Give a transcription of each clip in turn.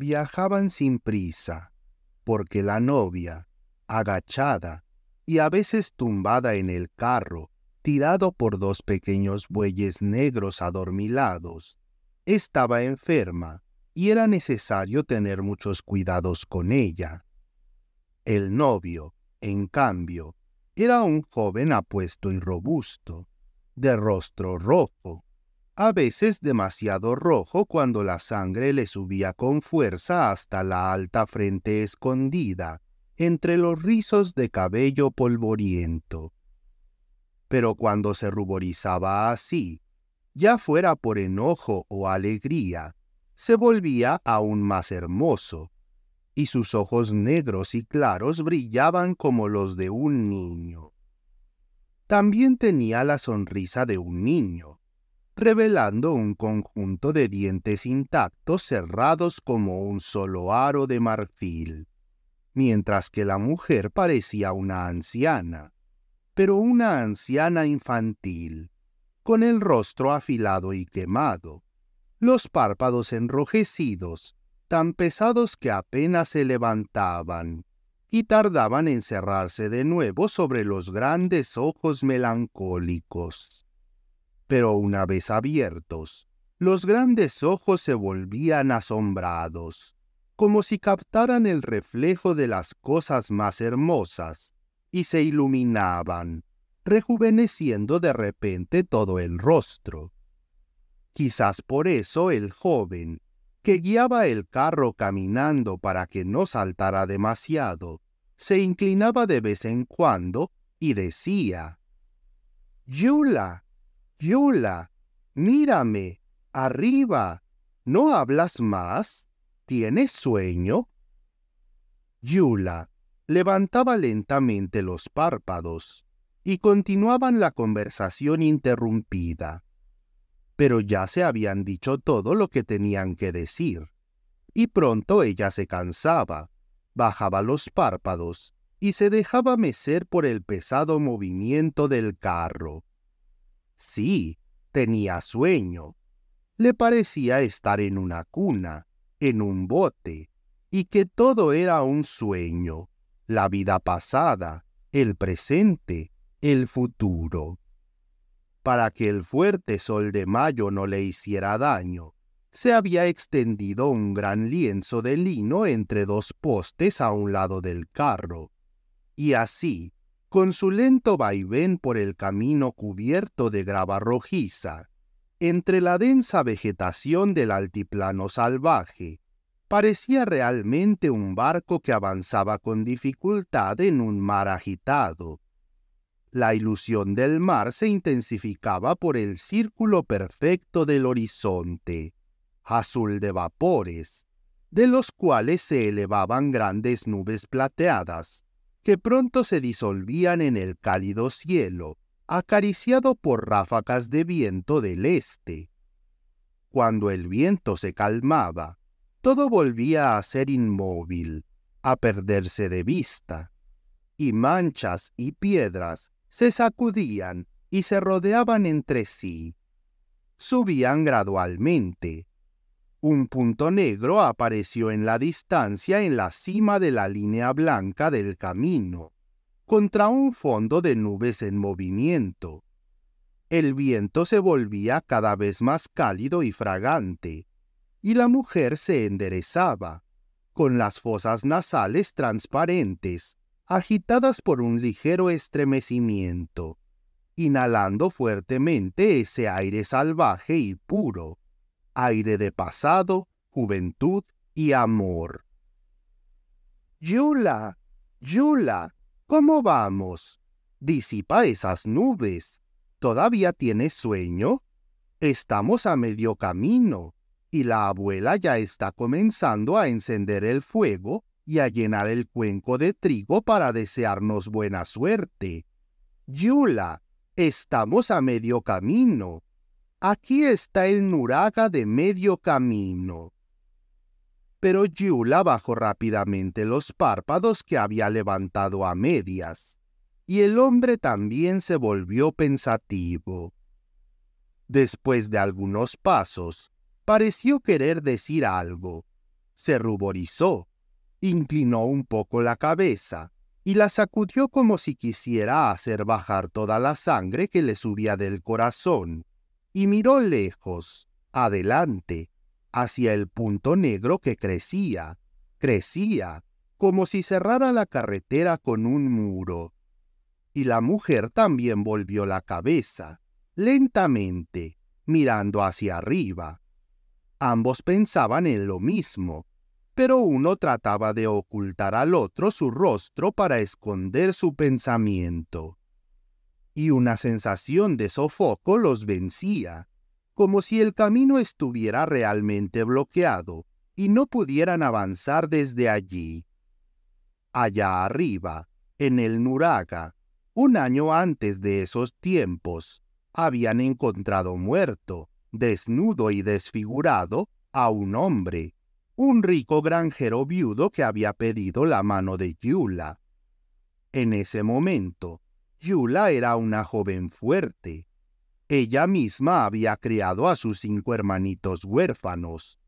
viajaban sin prisa, porque la novia, agachada y a veces tumbada en el carro, tirado por dos pequeños bueyes negros adormilados, estaba enferma y era necesario tener muchos cuidados con ella. El novio, en cambio, era un joven apuesto y robusto, de rostro rojo, a veces demasiado rojo cuando la sangre le subía con fuerza hasta la alta frente escondida, entre los rizos de cabello polvoriento. Pero cuando se ruborizaba así, ya fuera por enojo o alegría, se volvía aún más hermoso, y sus ojos negros y claros brillaban como los de un niño. También tenía la sonrisa de un niño, revelando un conjunto de dientes intactos cerrados como un solo aro de marfil, mientras que la mujer parecía una anciana, pero una anciana infantil, con el rostro afilado y quemado, los párpados enrojecidos, tan pesados que apenas se levantaban, y tardaban en cerrarse de nuevo sobre los grandes ojos melancólicos pero una vez abiertos, los grandes ojos se volvían asombrados, como si captaran el reflejo de las cosas más hermosas, y se iluminaban, rejuveneciendo de repente todo el rostro. Quizás por eso el joven, que guiaba el carro caminando para que no saltara demasiado, se inclinaba de vez en cuando y decía, Yula, Yula, mírame, arriba, ¿no hablas más? ¿Tienes sueño? Yula levantaba lentamente los párpados y continuaban la conversación interrumpida. Pero ya se habían dicho todo lo que tenían que decir, y pronto ella se cansaba, bajaba los párpados y se dejaba mecer por el pesado movimiento del carro. Sí, tenía sueño. Le parecía estar en una cuna, en un bote, y que todo era un sueño, la vida pasada, el presente, el futuro. Para que el fuerte sol de mayo no le hiciera daño, se había extendido un gran lienzo de lino entre dos postes a un lado del carro, y así, con su lento vaivén por el camino cubierto de grava rojiza, entre la densa vegetación del altiplano salvaje, parecía realmente un barco que avanzaba con dificultad en un mar agitado. La ilusión del mar se intensificaba por el círculo perfecto del horizonte, azul de vapores, de los cuales se elevaban grandes nubes plateadas, que pronto se disolvían en el cálido cielo, acariciado por ráfagas de viento del este. Cuando el viento se calmaba, todo volvía a ser inmóvil, a perderse de vista, y manchas y piedras se sacudían y se rodeaban entre sí. Subían gradualmente, un punto negro apareció en la distancia en la cima de la línea blanca del camino, contra un fondo de nubes en movimiento. El viento se volvía cada vez más cálido y fragante, y la mujer se enderezaba, con las fosas nasales transparentes, agitadas por un ligero estremecimiento, inhalando fuertemente ese aire salvaje y puro aire de pasado, juventud y amor. Yula, Yula, ¿cómo vamos? Disipa esas nubes. ¿Todavía tienes sueño? Estamos a medio camino, y la abuela ya está comenzando a encender el fuego y a llenar el cuenco de trigo para desearnos buena suerte. Yula, estamos a medio camino. Aquí está el Nuraga de medio camino. Pero Yula bajó rápidamente los párpados que había levantado a medias, y el hombre también se volvió pensativo. Después de algunos pasos, pareció querer decir algo. Se ruborizó, inclinó un poco la cabeza y la sacudió como si quisiera hacer bajar toda la sangre que le subía del corazón y miró lejos, adelante, hacia el punto negro que crecía, crecía, como si cerrara la carretera con un muro. Y la mujer también volvió la cabeza, lentamente, mirando hacia arriba. Ambos pensaban en lo mismo, pero uno trataba de ocultar al otro su rostro para esconder su pensamiento y una sensación de sofoco los vencía, como si el camino estuviera realmente bloqueado y no pudieran avanzar desde allí. Allá arriba, en el Nuraga, un año antes de esos tiempos, habían encontrado muerto, desnudo y desfigurado, a un hombre, un rico granjero viudo que había pedido la mano de Yula. En ese momento, Yula era una joven fuerte. Ella misma había criado a sus cinco hermanitos huérfanos,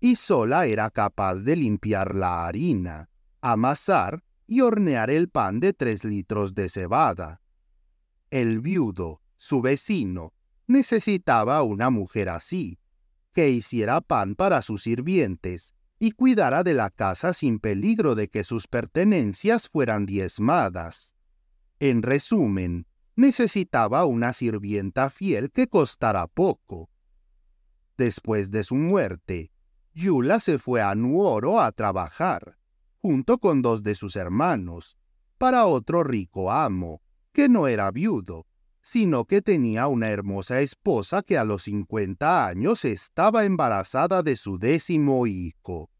y sola era capaz de limpiar la harina, amasar y hornear el pan de tres litros de cebada. El viudo, su vecino, necesitaba una mujer así, que hiciera pan para sus sirvientes y cuidara de la casa sin peligro de que sus pertenencias fueran diezmadas. En resumen, necesitaba una sirvienta fiel que costara poco. Después de su muerte, Yula se fue a Nuoro a trabajar, junto con dos de sus hermanos, para otro rico amo, que no era viudo, sino que tenía una hermosa esposa que a los 50 años estaba embarazada de su décimo hijo.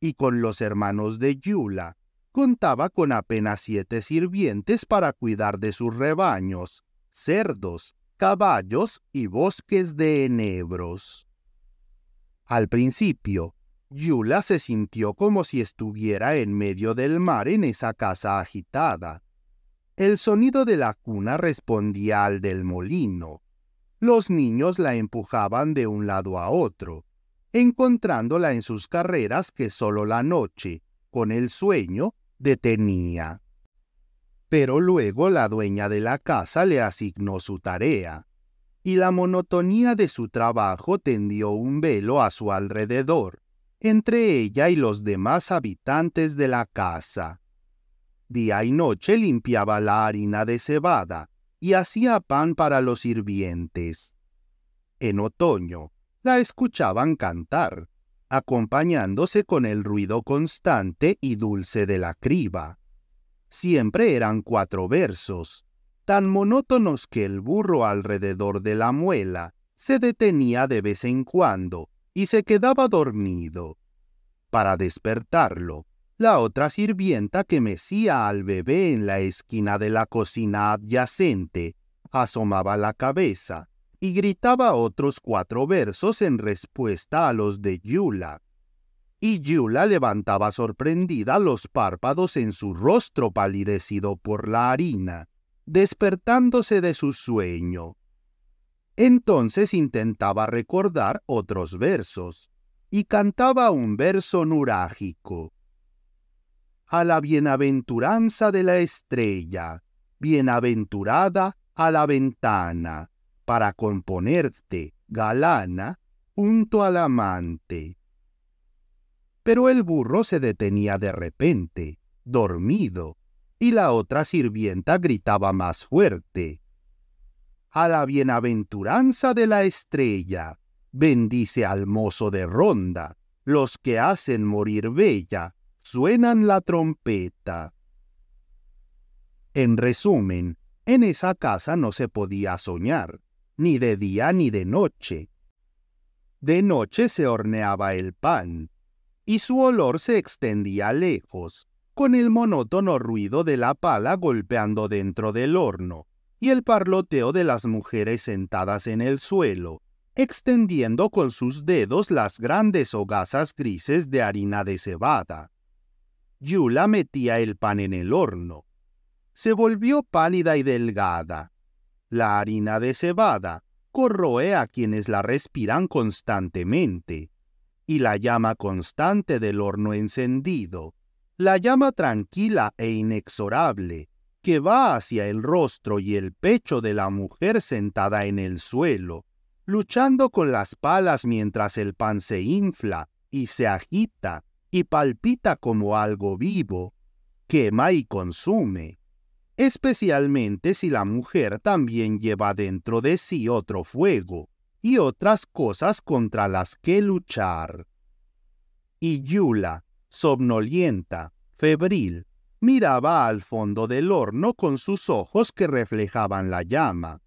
Y con los hermanos de Yula, contaba con apenas siete sirvientes para cuidar de sus rebaños, cerdos, caballos y bosques de enebros. Al principio, Yula se sintió como si estuviera en medio del mar en esa casa agitada. El sonido de la cuna respondía al del molino. Los niños la empujaban de un lado a otro, encontrándola en sus carreras que solo la noche, con el sueño, detenía. Pero luego la dueña de la casa le asignó su tarea, y la monotonía de su trabajo tendió un velo a su alrededor, entre ella y los demás habitantes de la casa. Día y noche limpiaba la harina de cebada y hacía pan para los sirvientes. En otoño, la escuchaban cantar acompañándose con el ruido constante y dulce de la criba. Siempre eran cuatro versos, tan monótonos que el burro alrededor de la muela se detenía de vez en cuando y se quedaba dormido. Para despertarlo, la otra sirvienta que mecía al bebé en la esquina de la cocina adyacente asomaba la cabeza y gritaba otros cuatro versos en respuesta a los de Yula. Y Yula levantaba sorprendida los párpados en su rostro palidecido por la harina, despertándose de su sueño. Entonces intentaba recordar otros versos, y cantaba un verso nurágico. A la bienaventuranza de la estrella, bienaventurada a la ventana, para componerte, galana, junto al amante. Pero el burro se detenía de repente, dormido, y la otra sirvienta gritaba más fuerte. A la bienaventuranza de la estrella, bendice al mozo de ronda, los que hacen morir bella, suenan la trompeta. En resumen, en esa casa no se podía soñar ni de día ni de noche. De noche se horneaba el pan, y su olor se extendía lejos, con el monótono ruido de la pala golpeando dentro del horno, y el parloteo de las mujeres sentadas en el suelo, extendiendo con sus dedos las grandes hogazas grises de harina de cebada. Yula metía el pan en el horno. Se volvió pálida y delgada, la harina de cebada corroe a quienes la respiran constantemente, y la llama constante del horno encendido, la llama tranquila e inexorable, que va hacia el rostro y el pecho de la mujer sentada en el suelo, luchando con las palas mientras el pan se infla y se agita y palpita como algo vivo, quema y consume especialmente si la mujer también lleva dentro de sí otro fuego y otras cosas contra las que luchar. Y Yula, somnolienta, febril, miraba al fondo del horno con sus ojos que reflejaban la llama.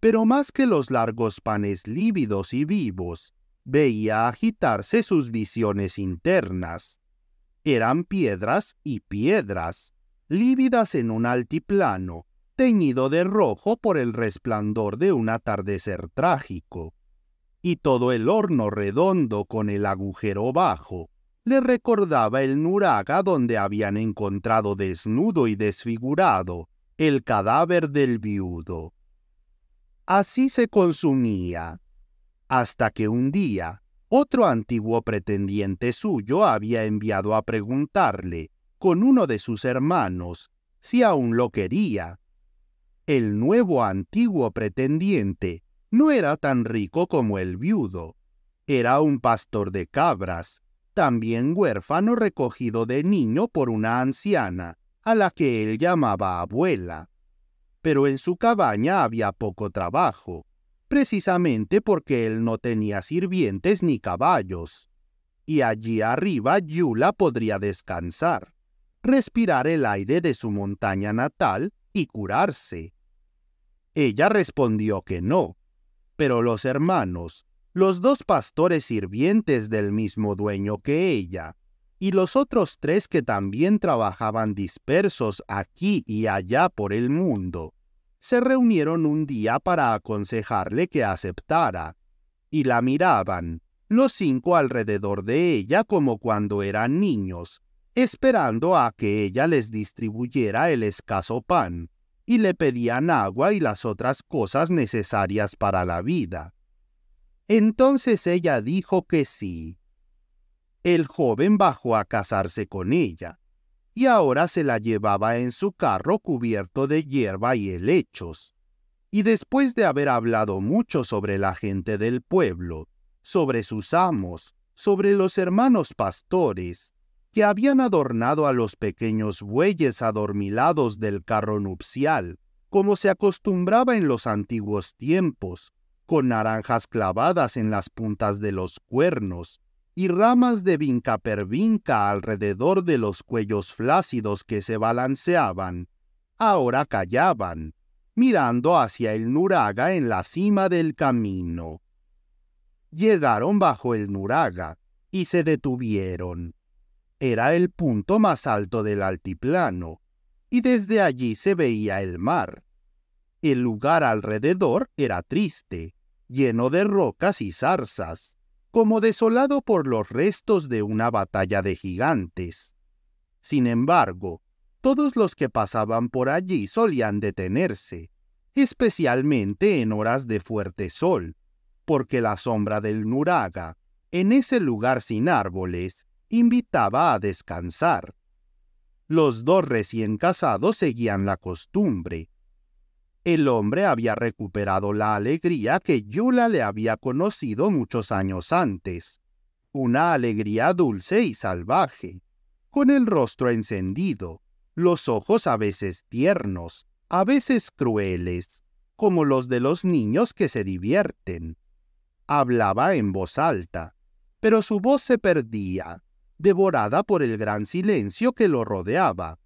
Pero más que los largos panes lívidos y vivos, veía agitarse sus visiones internas. Eran piedras y piedras, lívidas en un altiplano, teñido de rojo por el resplandor de un atardecer trágico. Y todo el horno redondo con el agujero bajo le recordaba el nuraga donde habían encontrado desnudo y desfigurado el cadáver del viudo. Así se consumía, hasta que un día otro antiguo pretendiente suyo había enviado a preguntarle con uno de sus hermanos, si aún lo quería. El nuevo antiguo pretendiente no era tan rico como el viudo. Era un pastor de cabras, también huérfano recogido de niño por una anciana, a la que él llamaba abuela. Pero en su cabaña había poco trabajo, precisamente porque él no tenía sirvientes ni caballos. Y allí arriba Yula podría descansar respirar el aire de su montaña natal y curarse. Ella respondió que no, pero los hermanos, los dos pastores sirvientes del mismo dueño que ella, y los otros tres que también trabajaban dispersos aquí y allá por el mundo, se reunieron un día para aconsejarle que aceptara, y la miraban, los cinco alrededor de ella como cuando eran niños, esperando a que ella les distribuyera el escaso pan, y le pedían agua y las otras cosas necesarias para la vida. Entonces ella dijo que sí. El joven bajó a casarse con ella, y ahora se la llevaba en su carro cubierto de hierba y helechos. Y después de haber hablado mucho sobre la gente del pueblo, sobre sus amos, sobre los hermanos pastores, que habían adornado a los pequeños bueyes adormilados del carro nupcial, como se acostumbraba en los antiguos tiempos, con naranjas clavadas en las puntas de los cuernos y ramas de vinca pervinca alrededor de los cuellos flácidos que se balanceaban, ahora callaban, mirando hacia el Nuraga en la cima del camino. Llegaron bajo el Nuraga y se detuvieron era el punto más alto del altiplano, y desde allí se veía el mar. El lugar alrededor era triste, lleno de rocas y zarzas, como desolado por los restos de una batalla de gigantes. Sin embargo, todos los que pasaban por allí solían detenerse, especialmente en horas de fuerte sol, porque la sombra del nuraga, en ese lugar sin árboles, invitaba a descansar. Los dos recién casados seguían la costumbre. El hombre había recuperado la alegría que Yula le había conocido muchos años antes, una alegría dulce y salvaje, con el rostro encendido, los ojos a veces tiernos, a veces crueles, como los de los niños que se divierten. Hablaba en voz alta, pero su voz se perdía, devorada por el gran silencio que lo rodeaba,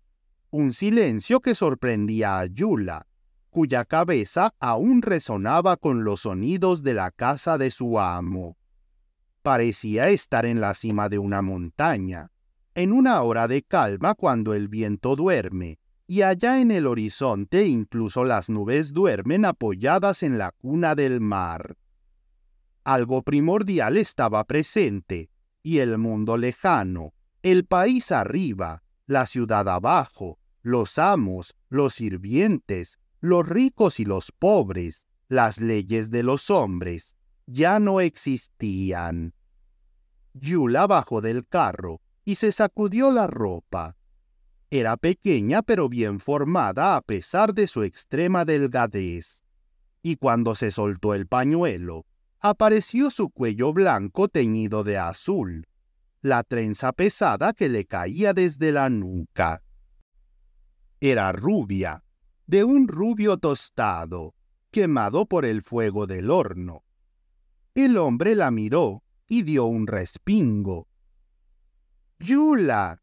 un silencio que sorprendía a Yula, cuya cabeza aún resonaba con los sonidos de la casa de su amo. Parecía estar en la cima de una montaña, en una hora de calma cuando el viento duerme, y allá en el horizonte incluso las nubes duermen apoyadas en la cuna del mar. Algo primordial estaba presente, y el mundo lejano, el país arriba, la ciudad abajo, los amos, los sirvientes, los ricos y los pobres, las leyes de los hombres, ya no existían. Yula bajó del carro y se sacudió la ropa. Era pequeña pero bien formada a pesar de su extrema delgadez. Y cuando se soltó el pañuelo, apareció su cuello blanco teñido de azul, la trenza pesada que le caía desde la nuca. Era rubia, de un rubio tostado, quemado por el fuego del horno. El hombre la miró y dio un respingo. Yula,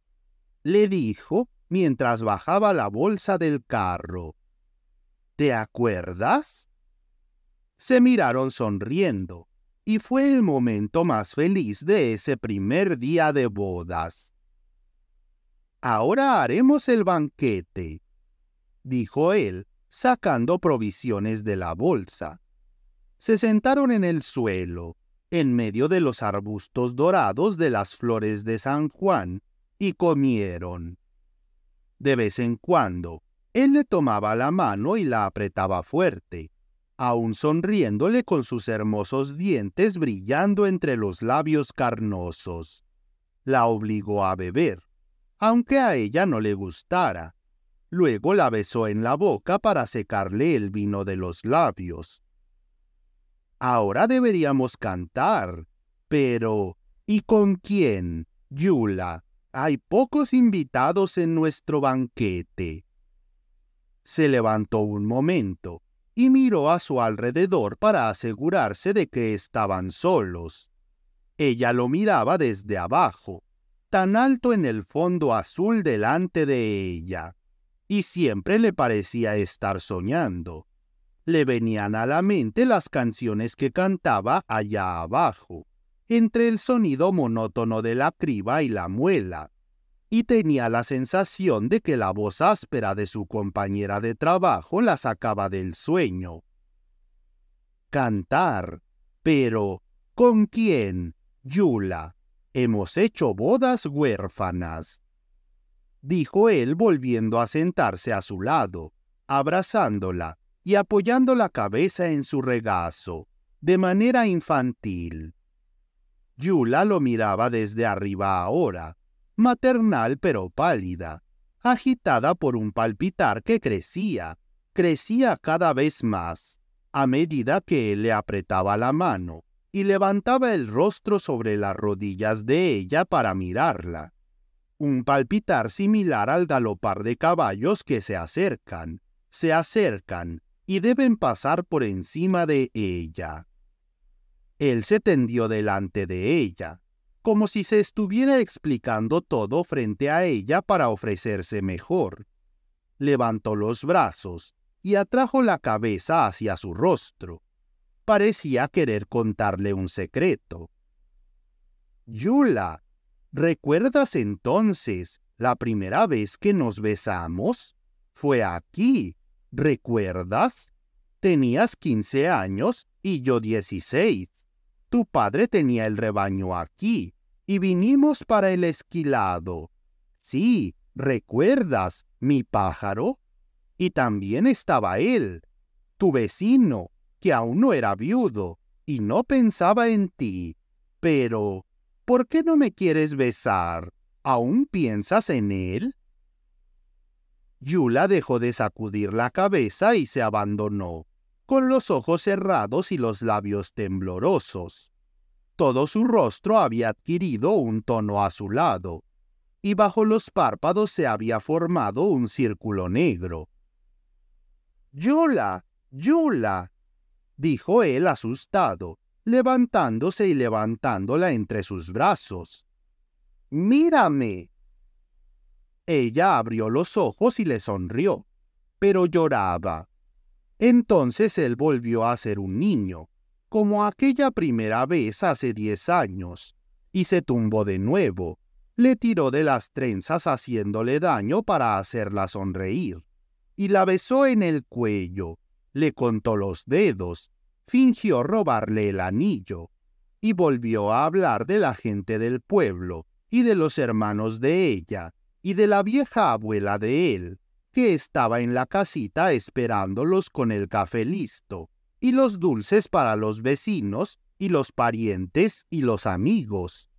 le dijo mientras bajaba la bolsa del carro. ¿Te acuerdas? se miraron sonriendo, y fue el momento más feliz de ese primer día de bodas. Ahora haremos el banquete, dijo él, sacando provisiones de la bolsa. Se sentaron en el suelo, en medio de los arbustos dorados de las flores de San Juan, y comieron. De vez en cuando, él le tomaba la mano y la apretaba fuerte, aún sonriéndole con sus hermosos dientes brillando entre los labios carnosos. La obligó a beber, aunque a ella no le gustara. Luego la besó en la boca para secarle el vino de los labios. Ahora deberíamos cantar. Pero, ¿y con quién? Yula, hay pocos invitados en nuestro banquete. Se levantó un momento y miró a su alrededor para asegurarse de que estaban solos. Ella lo miraba desde abajo, tan alto en el fondo azul delante de ella, y siempre le parecía estar soñando. Le venían a la mente las canciones que cantaba allá abajo, entre el sonido monótono de la criba y la muela, y tenía la sensación de que la voz áspera de su compañera de trabajo la sacaba del sueño. Cantar. Pero, ¿con quién? Yula. Hemos hecho bodas huérfanas. Dijo él volviendo a sentarse a su lado, abrazándola y apoyando la cabeza en su regazo, de manera infantil. Yula lo miraba desde arriba ahora, maternal pero pálida, agitada por un palpitar que crecía, crecía cada vez más, a medida que él le apretaba la mano y levantaba el rostro sobre las rodillas de ella para mirarla. Un palpitar similar al galopar de caballos que se acercan, se acercan y deben pasar por encima de ella. Él se tendió delante de ella, como si se estuviera explicando todo frente a ella para ofrecerse mejor. Levantó los brazos y atrajo la cabeza hacia su rostro. Parecía querer contarle un secreto. Yula, ¿recuerdas entonces la primera vez que nos besamos? Fue aquí, ¿recuerdas? Tenías 15 años y yo 16. Tu padre tenía el rebaño aquí, y vinimos para el esquilado. Sí, ¿recuerdas, mi pájaro? Y también estaba él, tu vecino, que aún no era viudo y no pensaba en ti. Pero, ¿por qué no me quieres besar? ¿Aún piensas en él? Yula dejó de sacudir la cabeza y se abandonó, con los ojos cerrados y los labios temblorosos todo su rostro había adquirido un tono azulado, y bajo los párpados se había formado un círculo negro. Yula, Yula, dijo él asustado, levantándose y levantándola entre sus brazos. Mírame. Ella abrió los ojos y le sonrió, pero lloraba. Entonces él volvió a ser un niño, como aquella primera vez hace diez años, y se tumbó de nuevo, le tiró de las trenzas haciéndole daño para hacerla sonreír, y la besó en el cuello, le contó los dedos, fingió robarle el anillo, y volvió a hablar de la gente del pueblo, y de los hermanos de ella, y de la vieja abuela de él, que estaba en la casita esperándolos con el café listo y los dulces para los vecinos y los parientes y los amigos,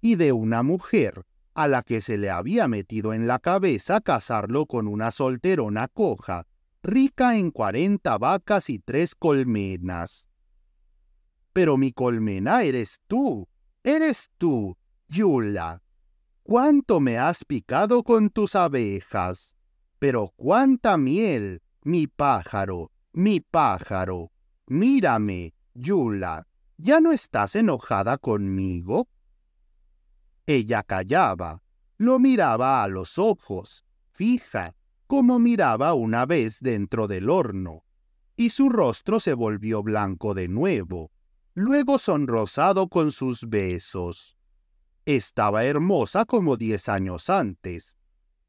y de una mujer a la que se le había metido en la cabeza casarlo con una solterona coja, rica en cuarenta vacas y tres colmenas. Pero mi colmena eres tú, eres tú, Yula. Cuánto me has picado con tus abejas, pero cuánta miel, mi pájaro, mi pájaro. Mírame, Yula, ¿ya no estás enojada conmigo? Ella callaba, lo miraba a los ojos, fija, como miraba una vez dentro del horno, y su rostro se volvió blanco de nuevo, luego sonrosado con sus besos. Estaba hermosa como diez años antes,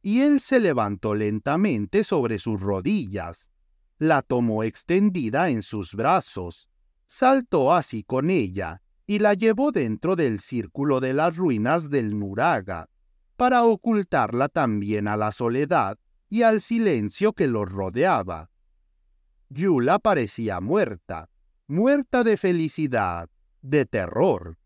y él se levantó lentamente sobre sus rodillas, la tomó extendida en sus brazos, saltó así con ella y la llevó dentro del círculo de las ruinas del Nuraga, para ocultarla también a la soledad y al silencio que los rodeaba. Yula parecía muerta, muerta de felicidad, de terror.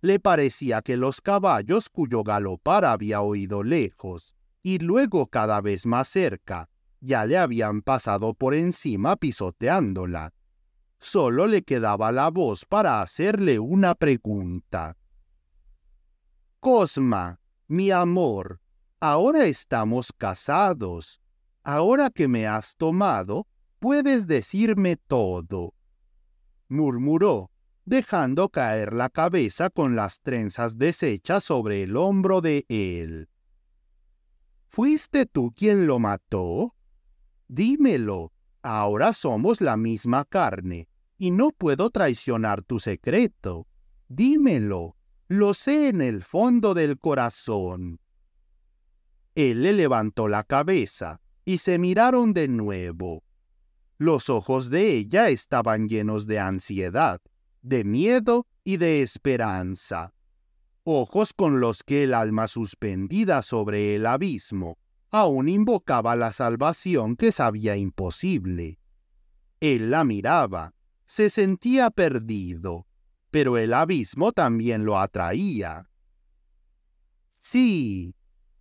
Le parecía que los caballos cuyo galopar había oído lejos, y luego cada vez más cerca, ya le habían pasado por encima pisoteándola. Solo le quedaba la voz para hacerle una pregunta. Cosma, mi amor, ahora estamos casados. Ahora que me has tomado, puedes decirme todo. murmuró, dejando caer la cabeza con las trenzas deshechas sobre el hombro de él. ¿Fuiste tú quien lo mató? Dímelo, ahora somos la misma carne, y no puedo traicionar tu secreto. Dímelo, lo sé en el fondo del corazón. Él le levantó la cabeza, y se miraron de nuevo. Los ojos de ella estaban llenos de ansiedad, de miedo y de esperanza. Ojos con los que el alma suspendida sobre el abismo aún invocaba la salvación que sabía imposible. Él la miraba, se sentía perdido, pero el abismo también lo atraía. Sí,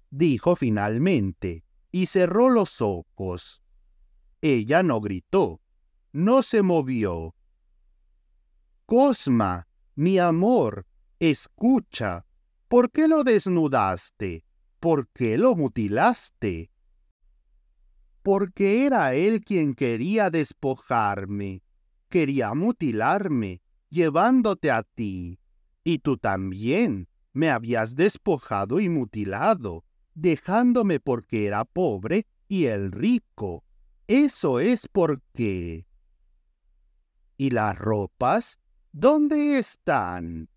dijo finalmente, y cerró los ojos. Ella no gritó, no se movió. Cosma, mi amor, escucha, ¿por qué lo desnudaste? ¿por qué lo mutilaste? Porque era él quien quería despojarme, quería mutilarme, llevándote a ti. Y tú también me habías despojado y mutilado, dejándome porque era pobre y él rico. Eso es por qué. ¿Y las ropas? ¿Dónde están?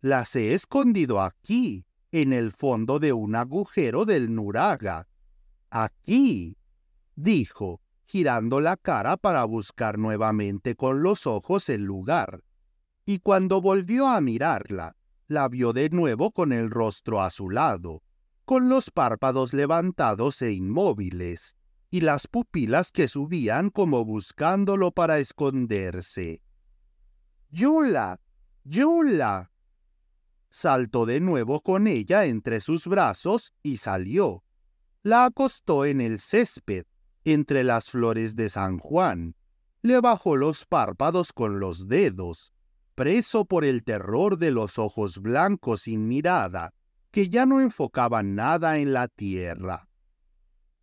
Las he escondido aquí, en el fondo de un agujero del Nuraga. Aquí, dijo, girando la cara para buscar nuevamente con los ojos el lugar. Y cuando volvió a mirarla, la vio de nuevo con el rostro azulado, con los párpados levantados e inmóviles, y las pupilas que subían como buscándolo para esconderse. Yula. Yula saltó de nuevo con ella entre sus brazos y salió. La acostó en el césped, entre las flores de San Juan. Le bajó los párpados con los dedos, preso por el terror de los ojos blancos sin mirada, que ya no enfocaban nada en la tierra.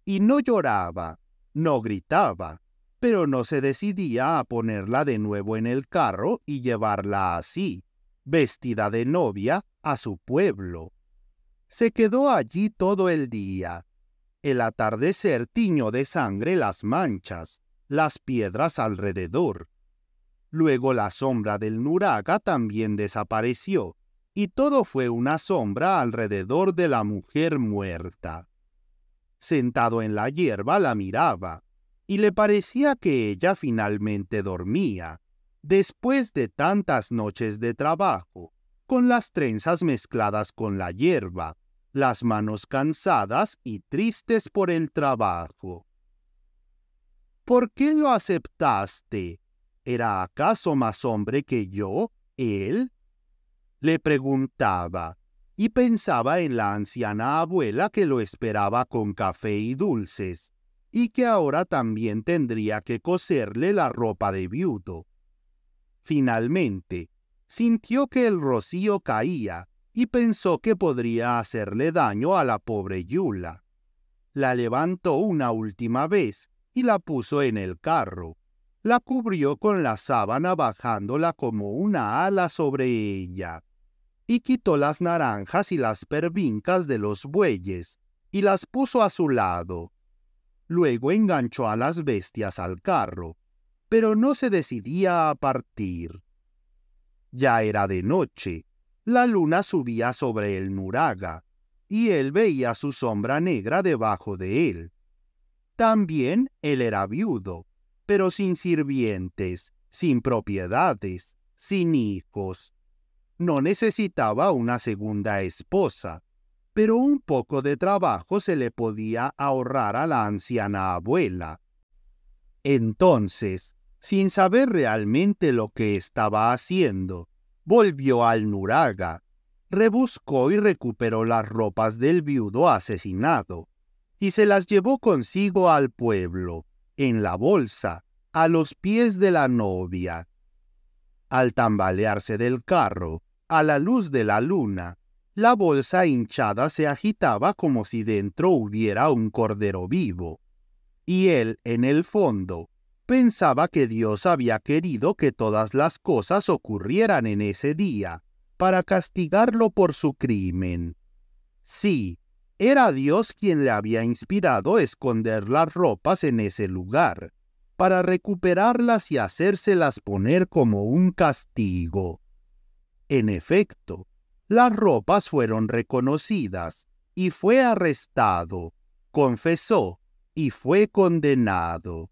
Y no lloraba, no gritaba, pero no se decidía a ponerla de nuevo en el carro y llevarla así, vestida de novia, a su pueblo. Se quedó allí todo el día. El atardecer tiñó de sangre las manchas, las piedras alrededor. Luego la sombra del Nuraga también desapareció, y todo fue una sombra alrededor de la mujer muerta. Sentado en la hierba la miraba, y le parecía que ella finalmente dormía. Después de tantas noches de trabajo, con las trenzas mezcladas con la hierba, las manos cansadas y tristes por el trabajo. ¿Por qué lo aceptaste? ¿Era acaso más hombre que yo, él? Le preguntaba, y pensaba en la anciana abuela que lo esperaba con café y dulces, y que ahora también tendría que coserle la ropa de viudo. Finalmente, sintió que el rocío caía y pensó que podría hacerle daño a la pobre Yula. La levantó una última vez y la puso en el carro. La cubrió con la sábana bajándola como una ala sobre ella. Y quitó las naranjas y las pervincas de los bueyes y las puso a su lado. Luego enganchó a las bestias al carro pero no se decidía a partir. Ya era de noche, la luna subía sobre el Nuraga, y él veía su sombra negra debajo de él. También él era viudo, pero sin sirvientes, sin propiedades, sin hijos. No necesitaba una segunda esposa, pero un poco de trabajo se le podía ahorrar a la anciana abuela. Entonces, sin saber realmente lo que estaba haciendo, volvió al Nuraga, rebuscó y recuperó las ropas del viudo asesinado, y se las llevó consigo al pueblo, en la bolsa, a los pies de la novia. Al tambalearse del carro, a la luz de la luna, la bolsa hinchada se agitaba como si dentro hubiera un cordero vivo, y él, en el fondo, pensaba que Dios había querido que todas las cosas ocurrieran en ese día, para castigarlo por su crimen. Sí, era Dios quien le había inspirado esconder las ropas en ese lugar, para recuperarlas y hacérselas poner como un castigo. En efecto, las ropas fueron reconocidas, y fue arrestado, confesó, y fue condenado.